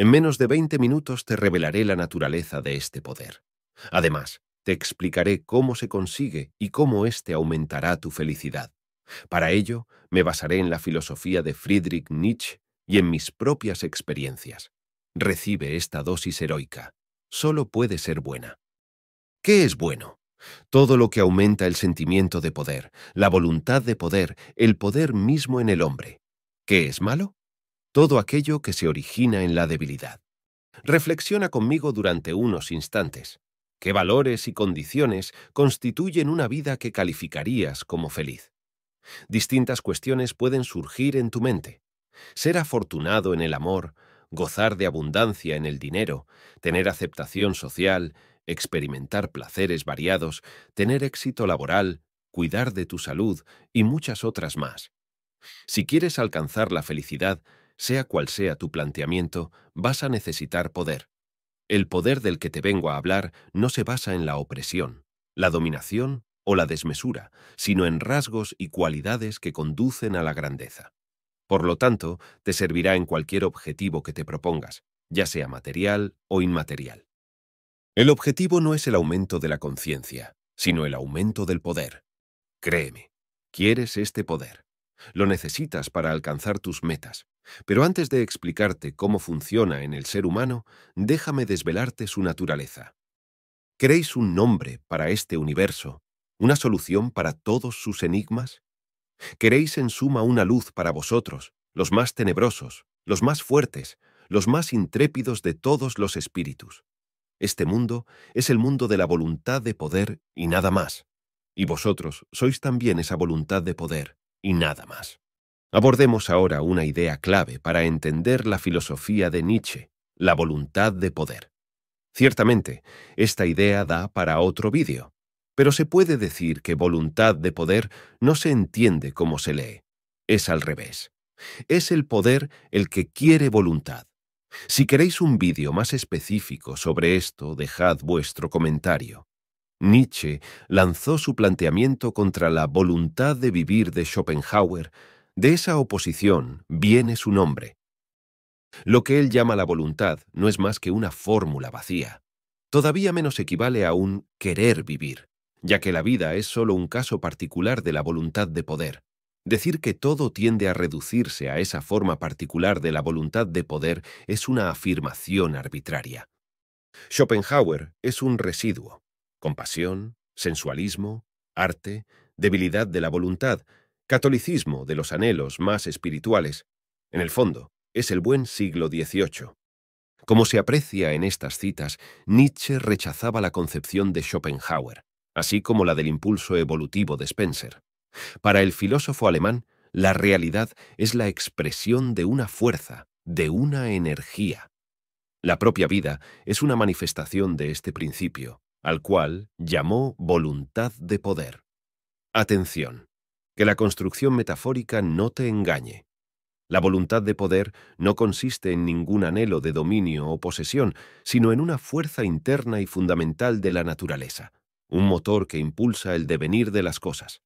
En menos de 20 minutos te revelaré la naturaleza de este poder. Además, te explicaré cómo se consigue y cómo éste aumentará tu felicidad. Para ello, me basaré en la filosofía de Friedrich Nietzsche y en mis propias experiencias. Recibe esta dosis heroica. Solo puede ser buena. ¿Qué es bueno? Todo lo que aumenta el sentimiento de poder, la voluntad de poder, el poder mismo en el hombre. ¿Qué es malo? todo aquello que se origina en la debilidad. Reflexiona conmigo durante unos instantes. ¿Qué valores y condiciones constituyen una vida que calificarías como feliz? Distintas cuestiones pueden surgir en tu mente. Ser afortunado en el amor, gozar de abundancia en el dinero, tener aceptación social, experimentar placeres variados, tener éxito laboral, cuidar de tu salud y muchas otras más. Si quieres alcanzar la felicidad, sea cual sea tu planteamiento, vas a necesitar poder. El poder del que te vengo a hablar no se basa en la opresión, la dominación o la desmesura, sino en rasgos y cualidades que conducen a la grandeza. Por lo tanto, te servirá en cualquier objetivo que te propongas, ya sea material o inmaterial. El objetivo no es el aumento de la conciencia, sino el aumento del poder. Créeme, quieres este poder. Lo necesitas para alcanzar tus metas, pero antes de explicarte cómo funciona en el ser humano, déjame desvelarte su naturaleza. ¿Queréis un nombre para este universo, una solución para todos sus enigmas? ¿Queréis en suma una luz para vosotros, los más tenebrosos, los más fuertes, los más intrépidos de todos los espíritus? Este mundo es el mundo de la voluntad de poder y nada más. Y vosotros sois también esa voluntad de poder y nada más. Abordemos ahora una idea clave para entender la filosofía de Nietzsche, la voluntad de poder. Ciertamente, esta idea da para otro vídeo, pero se puede decir que voluntad de poder no se entiende como se lee. Es al revés. Es el poder el que quiere voluntad. Si queréis un vídeo más específico sobre esto, dejad vuestro comentario. Nietzsche lanzó su planteamiento contra la voluntad de vivir de Schopenhauer de esa oposición viene su nombre. Lo que él llama la voluntad no es más que una fórmula vacía. Todavía menos equivale a un querer vivir, ya que la vida es solo un caso particular de la voluntad de poder. Decir que todo tiende a reducirse a esa forma particular de la voluntad de poder es una afirmación arbitraria. Schopenhauer es un residuo. Compasión, sensualismo, arte, debilidad de la voluntad, catolicismo de los anhelos más espirituales, en el fondo, es el buen siglo XVIII. Como se aprecia en estas citas, Nietzsche rechazaba la concepción de Schopenhauer, así como la del impulso evolutivo de Spencer. Para el filósofo alemán, la realidad es la expresión de una fuerza, de una energía. La propia vida es una manifestación de este principio, al cual llamó voluntad de poder. Atención que la construcción metafórica no te engañe. La voluntad de poder no consiste en ningún anhelo de dominio o posesión, sino en una fuerza interna y fundamental de la naturaleza, un motor que impulsa el devenir de las cosas.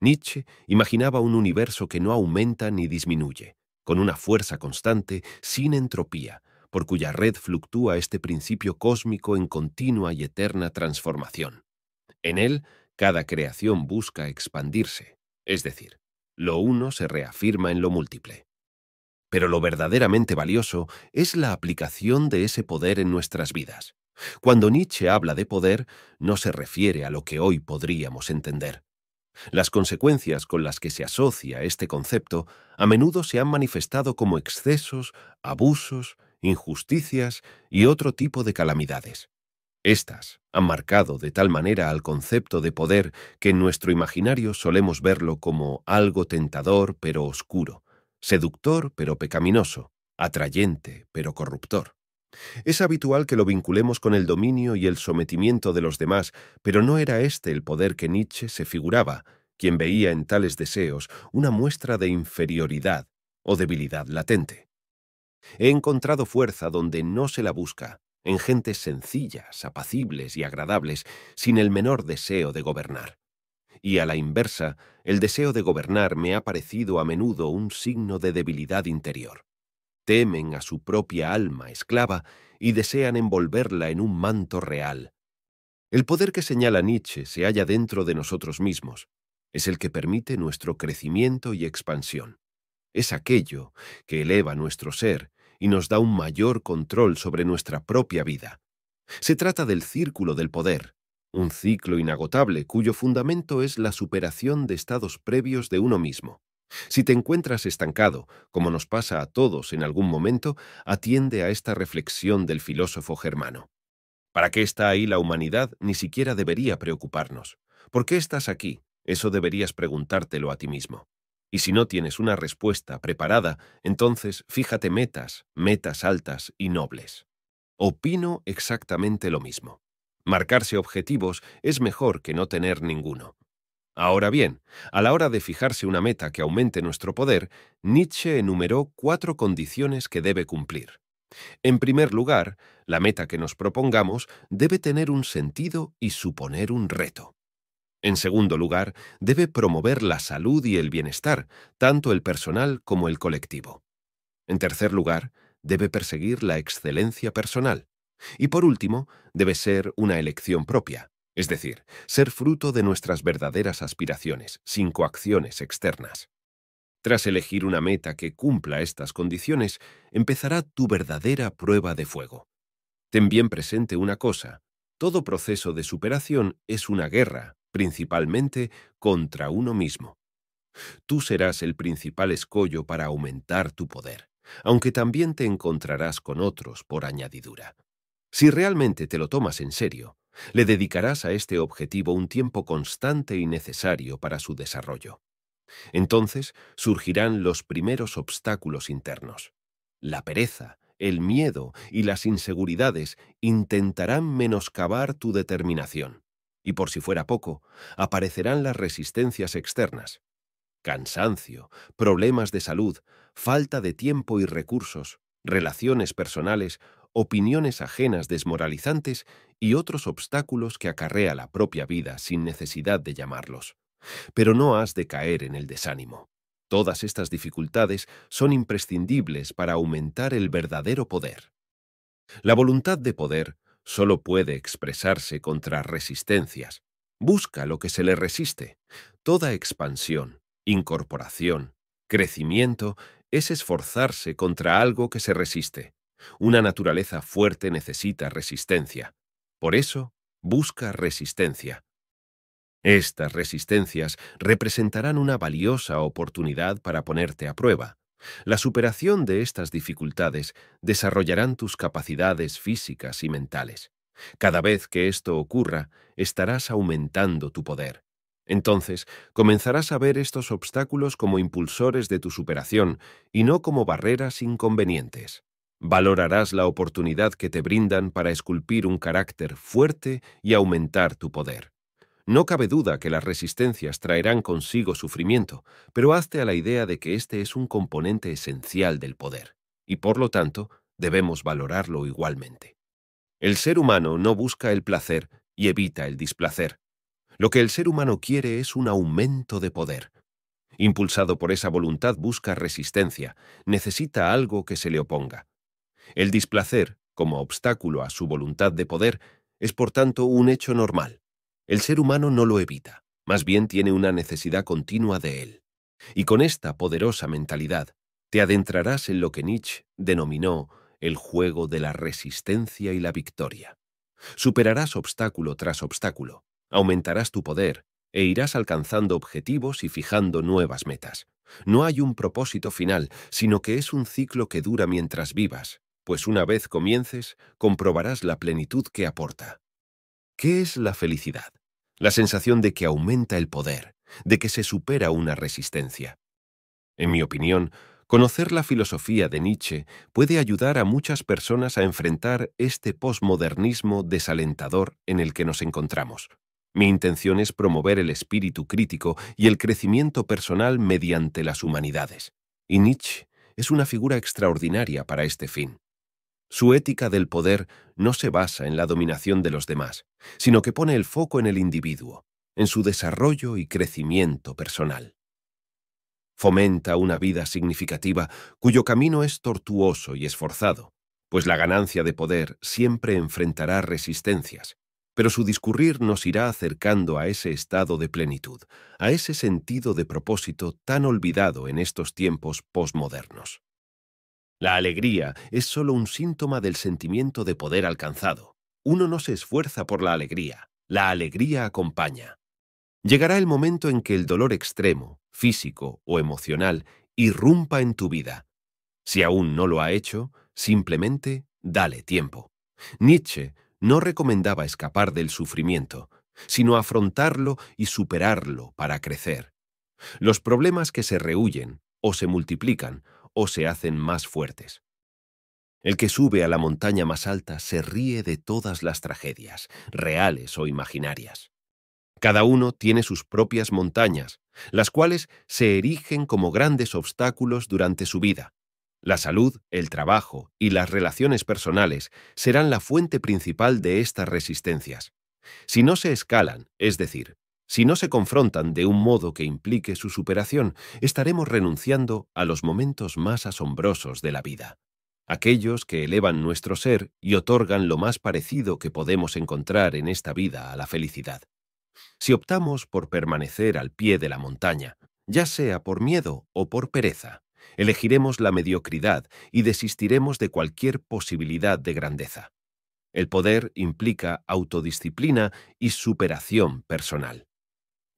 Nietzsche imaginaba un universo que no aumenta ni disminuye, con una fuerza constante, sin entropía, por cuya red fluctúa este principio cósmico en continua y eterna transformación. En él, cada creación busca expandirse, es decir, lo uno se reafirma en lo múltiple. Pero lo verdaderamente valioso es la aplicación de ese poder en nuestras vidas. Cuando Nietzsche habla de poder, no se refiere a lo que hoy podríamos entender. Las consecuencias con las que se asocia este concepto a menudo se han manifestado como excesos, abusos, injusticias y otro tipo de calamidades. Estas han marcado de tal manera al concepto de poder que en nuestro imaginario solemos verlo como algo tentador pero oscuro, seductor pero pecaminoso, atrayente pero corruptor. Es habitual que lo vinculemos con el dominio y el sometimiento de los demás, pero no era este el poder que Nietzsche se figuraba, quien veía en tales deseos una muestra de inferioridad o debilidad latente. He encontrado fuerza donde no se la busca, en gentes sencillas, apacibles y agradables, sin el menor deseo de gobernar. Y a la inversa, el deseo de gobernar me ha parecido a menudo un signo de debilidad interior. Temen a su propia alma esclava y desean envolverla en un manto real. El poder que señala Nietzsche se halla dentro de nosotros mismos. Es el que permite nuestro crecimiento y expansión. Es aquello que eleva nuestro ser y nos da un mayor control sobre nuestra propia vida. Se trata del círculo del poder, un ciclo inagotable cuyo fundamento es la superación de estados previos de uno mismo. Si te encuentras estancado, como nos pasa a todos en algún momento, atiende a esta reflexión del filósofo germano. ¿Para qué está ahí la humanidad? Ni siquiera debería preocuparnos. ¿Por qué estás aquí? Eso deberías preguntártelo a ti mismo. Y si no tienes una respuesta preparada, entonces fíjate metas, metas altas y nobles. Opino exactamente lo mismo. Marcarse objetivos es mejor que no tener ninguno. Ahora bien, a la hora de fijarse una meta que aumente nuestro poder, Nietzsche enumeró cuatro condiciones que debe cumplir. En primer lugar, la meta que nos propongamos debe tener un sentido y suponer un reto. En segundo lugar, debe promover la salud y el bienestar, tanto el personal como el colectivo. En tercer lugar, debe perseguir la excelencia personal. Y por último, debe ser una elección propia, es decir, ser fruto de nuestras verdaderas aspiraciones, sin coacciones externas. Tras elegir una meta que cumpla estas condiciones, empezará tu verdadera prueba de fuego. Ten bien presente una cosa, todo proceso de superación es una guerra, principalmente contra uno mismo. Tú serás el principal escollo para aumentar tu poder, aunque también te encontrarás con otros por añadidura. Si realmente te lo tomas en serio, le dedicarás a este objetivo un tiempo constante y necesario para su desarrollo. Entonces surgirán los primeros obstáculos internos. La pereza, el miedo y las inseguridades intentarán menoscabar tu determinación. Y por si fuera poco, aparecerán las resistencias externas. Cansancio, problemas de salud, falta de tiempo y recursos, relaciones personales, opiniones ajenas desmoralizantes y otros obstáculos que acarrea la propia vida sin necesidad de llamarlos. Pero no has de caer en el desánimo. Todas estas dificultades son imprescindibles para aumentar el verdadero poder. La voluntad de poder solo puede expresarse contra resistencias. Busca lo que se le resiste. Toda expansión, incorporación, crecimiento es esforzarse contra algo que se resiste. Una naturaleza fuerte necesita resistencia. Por eso, busca resistencia. Estas resistencias representarán una valiosa oportunidad para ponerte a prueba, la superación de estas dificultades desarrollarán tus capacidades físicas y mentales. Cada vez que esto ocurra, estarás aumentando tu poder. Entonces, comenzarás a ver estos obstáculos como impulsores de tu superación y no como barreras inconvenientes. Valorarás la oportunidad que te brindan para esculpir un carácter fuerte y aumentar tu poder. No cabe duda que las resistencias traerán consigo sufrimiento, pero hazte a la idea de que este es un componente esencial del poder, y por lo tanto debemos valorarlo igualmente. El ser humano no busca el placer y evita el displacer. Lo que el ser humano quiere es un aumento de poder. Impulsado por esa voluntad busca resistencia, necesita algo que se le oponga. El displacer, como obstáculo a su voluntad de poder, es por tanto un hecho normal. El ser humano no lo evita, más bien tiene una necesidad continua de él. Y con esta poderosa mentalidad, te adentrarás en lo que Nietzsche denominó el juego de la resistencia y la victoria. Superarás obstáculo tras obstáculo, aumentarás tu poder e irás alcanzando objetivos y fijando nuevas metas. No hay un propósito final, sino que es un ciclo que dura mientras vivas, pues una vez comiences, comprobarás la plenitud que aporta. ¿Qué es la felicidad? la sensación de que aumenta el poder, de que se supera una resistencia. En mi opinión, conocer la filosofía de Nietzsche puede ayudar a muchas personas a enfrentar este posmodernismo desalentador en el que nos encontramos. Mi intención es promover el espíritu crítico y el crecimiento personal mediante las humanidades. Y Nietzsche es una figura extraordinaria para este fin. Su ética del poder no se basa en la dominación de los demás, sino que pone el foco en el individuo, en su desarrollo y crecimiento personal. Fomenta una vida significativa cuyo camino es tortuoso y esforzado, pues la ganancia de poder siempre enfrentará resistencias, pero su discurrir nos irá acercando a ese estado de plenitud, a ese sentido de propósito tan olvidado en estos tiempos posmodernos. La alegría es solo un síntoma del sentimiento de poder alcanzado. Uno no se esfuerza por la alegría, la alegría acompaña. Llegará el momento en que el dolor extremo, físico o emocional, irrumpa en tu vida. Si aún no lo ha hecho, simplemente dale tiempo. Nietzsche no recomendaba escapar del sufrimiento, sino afrontarlo y superarlo para crecer. Los problemas que se rehuyen o se multiplican o se hacen más fuertes. El que sube a la montaña más alta se ríe de todas las tragedias, reales o imaginarias. Cada uno tiene sus propias montañas, las cuales se erigen como grandes obstáculos durante su vida. La salud, el trabajo y las relaciones personales serán la fuente principal de estas resistencias. Si no se escalan, es decir, si no se confrontan de un modo que implique su superación, estaremos renunciando a los momentos más asombrosos de la vida, aquellos que elevan nuestro ser y otorgan lo más parecido que podemos encontrar en esta vida a la felicidad. Si optamos por permanecer al pie de la montaña, ya sea por miedo o por pereza, elegiremos la mediocridad y desistiremos de cualquier posibilidad de grandeza. El poder implica autodisciplina y superación personal.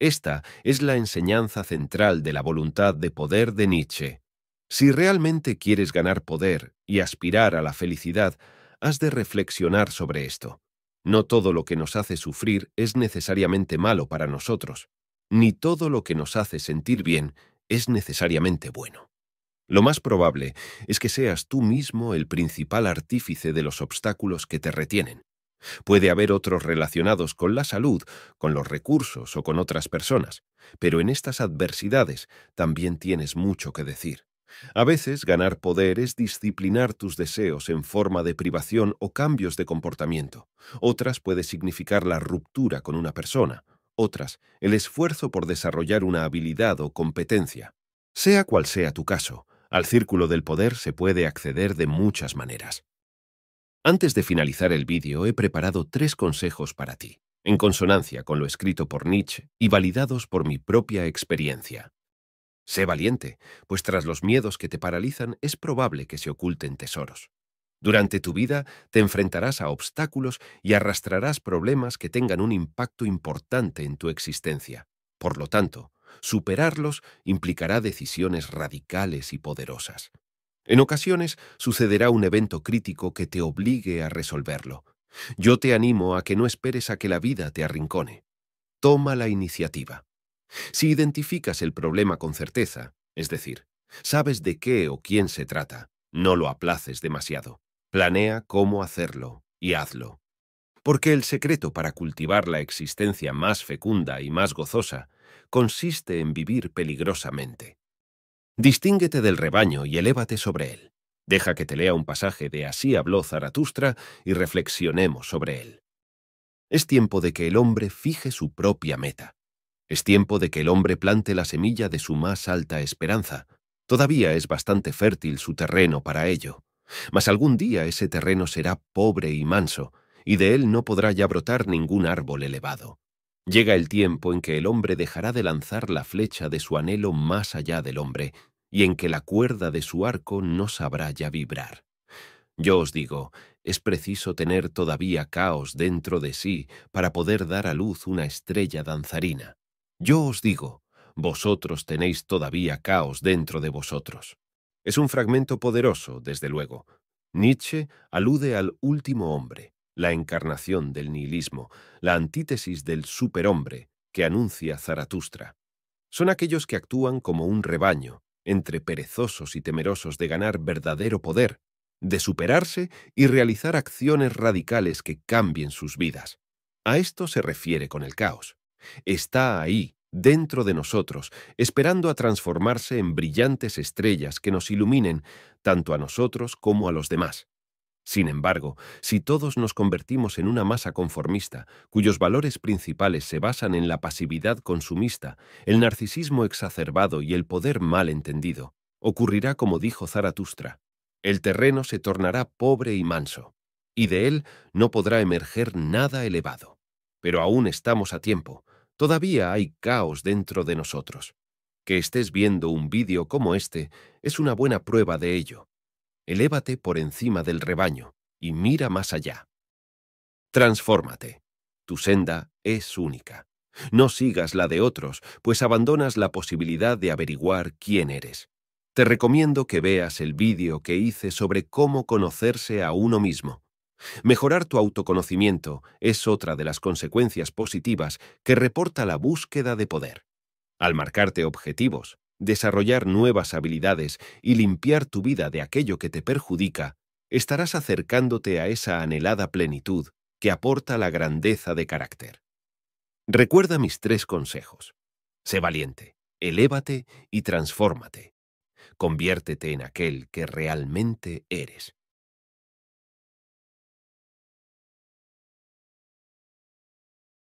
Esta es la enseñanza central de la voluntad de poder de Nietzsche. Si realmente quieres ganar poder y aspirar a la felicidad, has de reflexionar sobre esto. No todo lo que nos hace sufrir es necesariamente malo para nosotros, ni todo lo que nos hace sentir bien es necesariamente bueno. Lo más probable es que seas tú mismo el principal artífice de los obstáculos que te retienen. Puede haber otros relacionados con la salud, con los recursos o con otras personas, pero en estas adversidades también tienes mucho que decir. A veces ganar poder es disciplinar tus deseos en forma de privación o cambios de comportamiento. Otras puede significar la ruptura con una persona, otras el esfuerzo por desarrollar una habilidad o competencia. Sea cual sea tu caso, al círculo del poder se puede acceder de muchas maneras. Antes de finalizar el vídeo he preparado tres consejos para ti, en consonancia con lo escrito por Nietzsche y validados por mi propia experiencia. Sé valiente, pues tras los miedos que te paralizan es probable que se oculten tesoros. Durante tu vida te enfrentarás a obstáculos y arrastrarás problemas que tengan un impacto importante en tu existencia. Por lo tanto, superarlos implicará decisiones radicales y poderosas. En ocasiones sucederá un evento crítico que te obligue a resolverlo. Yo te animo a que no esperes a que la vida te arrincone. Toma la iniciativa. Si identificas el problema con certeza, es decir, sabes de qué o quién se trata, no lo aplaces demasiado. Planea cómo hacerlo y hazlo. Porque el secreto para cultivar la existencia más fecunda y más gozosa consiste en vivir peligrosamente. Distínguete del rebaño y elévate sobre él. Deja que te lea un pasaje de Así habló Zaratustra y reflexionemos sobre él. Es tiempo de que el hombre fije su propia meta. Es tiempo de que el hombre plante la semilla de su más alta esperanza. Todavía es bastante fértil su terreno para ello. Mas algún día ese terreno será pobre y manso, y de él no podrá ya brotar ningún árbol elevado. Llega el tiempo en que el hombre dejará de lanzar la flecha de su anhelo más allá del hombre y en que la cuerda de su arco no sabrá ya vibrar. Yo os digo, es preciso tener todavía caos dentro de sí para poder dar a luz una estrella danzarina. Yo os digo, vosotros tenéis todavía caos dentro de vosotros. Es un fragmento poderoso, desde luego. Nietzsche alude al último hombre, la encarnación del nihilismo, la antítesis del superhombre que anuncia Zaratustra. Son aquellos que actúan como un rebaño, entre perezosos y temerosos de ganar verdadero poder, de superarse y realizar acciones radicales que cambien sus vidas. A esto se refiere con el caos. Está ahí, dentro de nosotros, esperando a transformarse en brillantes estrellas que nos iluminen tanto a nosotros como a los demás. Sin embargo, si todos nos convertimos en una masa conformista, cuyos valores principales se basan en la pasividad consumista, el narcisismo exacerbado y el poder mal entendido, ocurrirá como dijo Zaratustra, el terreno se tornará pobre y manso, y de él no podrá emerger nada elevado. Pero aún estamos a tiempo, todavía hay caos dentro de nosotros. Que estés viendo un vídeo como este es una buena prueba de ello elévate por encima del rebaño y mira más allá. Transfórmate. Tu senda es única. No sigas la de otros, pues abandonas la posibilidad de averiguar quién eres. Te recomiendo que veas el vídeo que hice sobre cómo conocerse a uno mismo. Mejorar tu autoconocimiento es otra de las consecuencias positivas que reporta la búsqueda de poder. Al marcarte objetivos, desarrollar nuevas habilidades y limpiar tu vida de aquello que te perjudica, estarás acercándote a esa anhelada plenitud que aporta la grandeza de carácter. Recuerda mis tres consejos. Sé valiente, elévate y transfórmate. Conviértete en aquel que realmente eres.